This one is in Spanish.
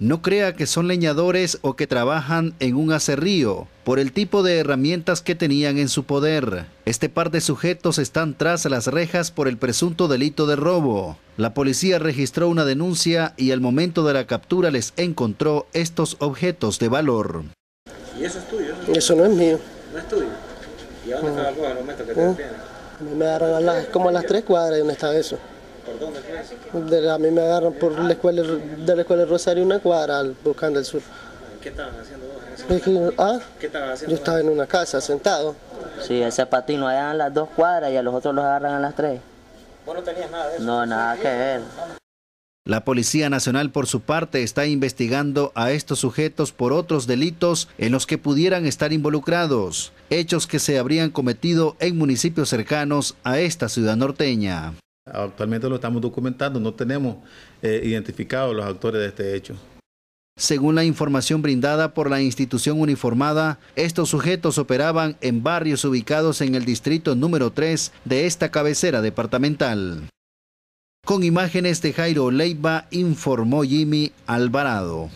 No crea que son leñadores o que trabajan en un acerrío por el tipo de herramientas que tenían en su poder. Este par de sujetos están tras las rejas por el presunto delito de robo. La policía registró una denuncia y al momento de la captura les encontró estos objetos de valor. ¿Y eso es tuyo? Eso, no es mío. ¿No es tuyo? ¿Y a dónde el que uh. Me, me como a las tres cuadras donde está eso a mí me agarran por la escuela, de la escuela Rosario una cuadra buscando el sur. ¿Qué estaban haciendo vos? ¿Ah? ¿Qué estaban haciendo? Yo estaba en una casa, sentado. Sí, ese zapatino allá en las dos cuadras y a los otros los agarran a las tres. ¿Vos no tenías nada de eso? No, nada que ver. La Policía Nacional, por su parte, está investigando a estos sujetos por otros delitos en los que pudieran estar involucrados, hechos que se habrían cometido en municipios cercanos a esta ciudad norteña. Actualmente lo estamos documentando, no tenemos eh, identificados los autores de este hecho. Según la información brindada por la institución uniformada, estos sujetos operaban en barrios ubicados en el distrito número 3 de esta cabecera departamental. Con imágenes de Jairo Leiva, informó Jimmy Alvarado.